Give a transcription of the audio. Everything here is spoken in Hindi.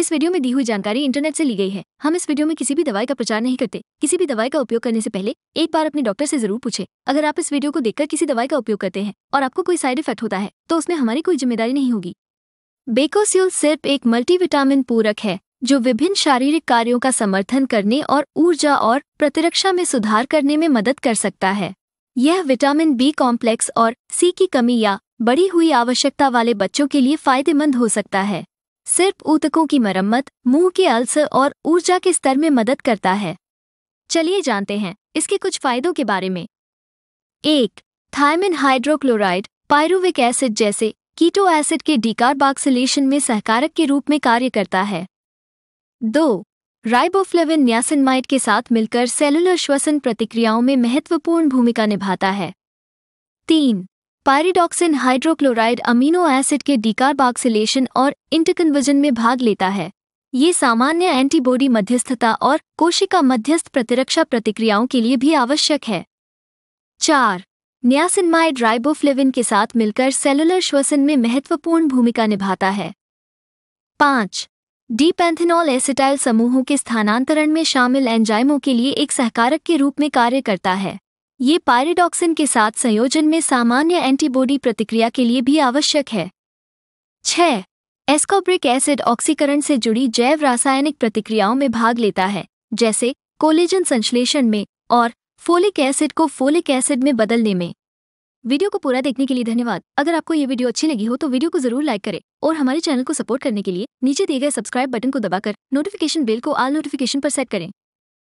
इस वीडियो में दी हुई जानकारी इंटरनेट से ली गई है हम इस वीडियो में किसी भी दवाई का प्रचार नहीं करते किसी भी दवाई का उपयोग करने से पहले एक बार अपने डॉक्टर से जरूर पूछे अगर आप इस वीडियो को देखकर किसी दवाई का उपयोग करते हैं और आपको कोई साइड इफेक्ट होता है तो उसमें हमारी कोई जिम्मेदारी नहीं होगी बेकोस्यूल सिर्फ एक मल्टीविटामिन पूरक है जो विभिन्न शारीरिक कार्यों का समर्थन करने और ऊर्जा और प्रतिरक्षा में सुधार करने में मदद कर सकता है यह विटामिन बी कॉम्प्लेक्स और सी की कमी या बढ़ी हुई आवश्यकता वाले बच्चों के लिए फायदेमंद हो सकता है सिर्फ ऊतकों की मरम्मत मुंह के अल्सर और ऊर्जा के स्तर में मदद करता है चलिए जानते हैं इसके कुछ फायदों के बारे में एक थायमिन हाइड्रोक्लोराइड पायरुविक एसिड जैसे कीटो एसिड के डिकार्बाक्सिलेशन में सहकारक के रूप में कार्य करता है दो राइबोफ्लेविन न्यासिनमाइड के साथ मिलकर सेलुलर श्वसन प्रतिक्रियाओं में महत्वपूर्ण भूमिका निभाता है तीन पायरिडॉक्सिन हाइड्रोक्लोराइड अमीनो एसिड के डिकार्बॉक्सिलेशन और इंटरकन्वर्जन में भाग लेता है ये सामान्य एंटीबॉडी मध्यस्थता और कोशिका मध्यस्थ प्रतिरक्षा प्रतिक्रियाओं के लिए भी आवश्यक है चार न्यासिनमाइड राइबोफ्लेविन के साथ मिलकर सेलुलर श्वसन में महत्वपूर्ण भूमिका निभाता है पाँच डीपेंथेनॉल एसिटाइल समूहों के स्थानांतरण में शामिल एंजाइमों के लिए एक सहकारक के रूप में कार्य करता है ये पायरेडॉक्सिन के साथ संयोजन में सामान्य एंटीबॉडी प्रतिक्रिया के लिए भी आवश्यक है छह एस्कोब्रिक एसिड ऑक्सीकरण से जुड़ी जैव रासायनिक प्रतिक्रियाओं में भाग लेता है जैसे कोलेजन संश्लेषण में और फोलिक एसिड को फोलिक एसिड में बदलने में वीडियो को पूरा देखने के लिए धन्यवाद अगर आपको ये वीडियो अच्छी लगी हो तो वीडियो को जरूर लाइक करें और हमारे चैनल को सपोर्ट करने के लिए नीचे दिए गए सब्सक्राइब बटन को दबाकर नोटिफिकेशन बेल को आल नोटिफिकेशन पर सेट करें